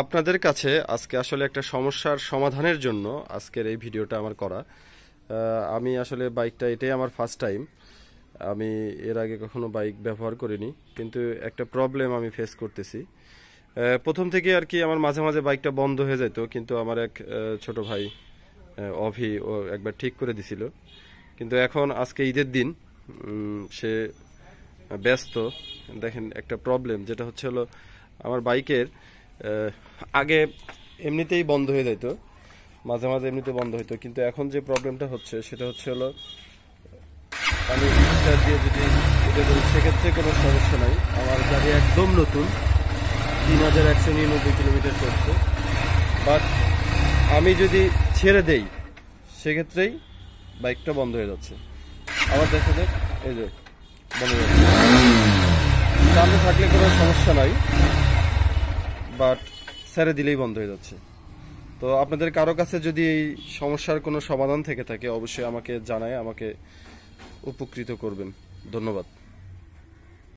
আপনাদের কাছে আজকে আসলে একটা সমস্যার সমাধানের জন্য আজকের এই ভিডিওটা আমার করা আমি আসলে বাইকটা এটাই আমার ফার্স্ট টাইম আমি এর আগে কখনো বাইক ব্যবহার করিনি কিন্তু একটা প্রবলেম আমি ফেস করতেছি প্রথম থেকে আর কি আমার মাঝে মাঝে বাইকটা বন্ধ হয়ে যেত কিন্তু আমার এক ছোট ভাই অভি ও একবার ঠিক করে দিছিল কিন্তু এখন আজকে ঈদের দিন সে ব্যস্ত দেখেন একটা প্রবলেম যেটা হচ্ছে হলো আমার বাইকের আগে এমনিতেই বন্ধ হয়ে যেত মাঝে মাঝে এমনিতে বন্ধ হইতো কিন্তু এখন যে প্রবলেমটা হচ্ছে সেটা হচ্ছে হলো আমি ইস্টার দিয়ে যদি এটা করি সেক্ষেত্রে কোনো সমস্যা নাই আমার গাড়ি একদম নতুন তিন হাজার একশো নিরানব্বই কিলোমিটার চলছে বাট আমি যদি ছেড়ে দেই সেক্ষেত্রেই বাইকটা বন্ধ হয়ে যাচ্ছে আবার দেখা যাক এই যে বন্ধ হয়ে যাচ্ছে চালু থাকলে কোনো সমস্যা নাই বাট ছেড়ে দিলেই বন্ধ হয়ে যাচ্ছে তো আপনাদের কারো কাছে যদি এই সমস্যার কোনো সমাধান থেকে থাকে অবশ্যই আমাকে জানায় আমাকে উপকৃত করবেন ধন্যবাদ